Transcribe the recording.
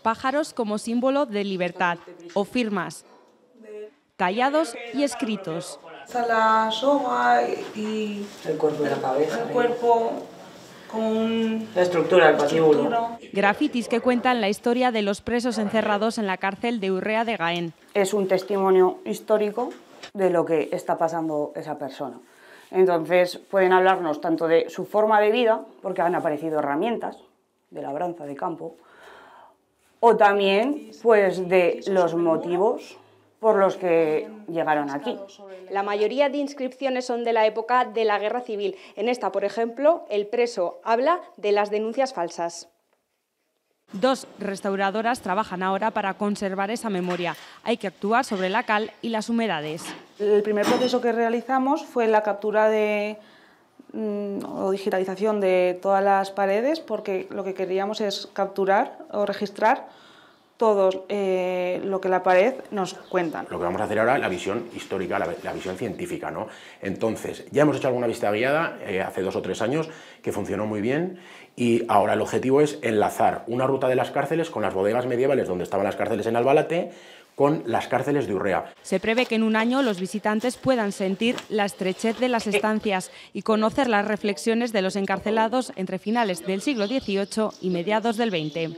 pájaros como símbolo de libertad o firmas, tallados y escritos. el cuerpo la El ¿eh? cuerpo con la estructura del patíbulo. Grafitis que cuentan la historia de los presos encerrados en la cárcel de Urrea de Gaén. Es un testimonio histórico de lo que está pasando esa persona. Entonces pueden hablarnos tanto de su forma de vida, porque han aparecido herramientas de labranza de campo, o también pues de los motivos por los que llegaron aquí. La mayoría de inscripciones son de la época de la Guerra Civil. En esta, por ejemplo, el preso habla de las denuncias falsas. Dos restauradoras trabajan ahora para conservar esa memoria. Hay que actuar sobre la cal y las humedades. El primer proceso que realizamos fue la captura de Mm, o digitalización de todas las paredes porque lo que queríamos es capturar o registrar todo eh, lo que la pared nos cuenta. Lo que vamos a hacer ahora es la visión histórica, la, visión científica. ¿no? Entonces, ya hemos hecho alguna vista guiada eh, hace dos o tres años que funcionó muy bien y ahora el objetivo es enlazar una ruta de las cárceles con las bodegas medievales donde estaban las cárceles en Albalate, con las cárceles de Urrea. Se prevé que en un año los visitantes puedan sentir la estrechez de las eh. estancias y conocer las reflexiones de los encarcelados entre finales del siglo XVIII y mediados del XX.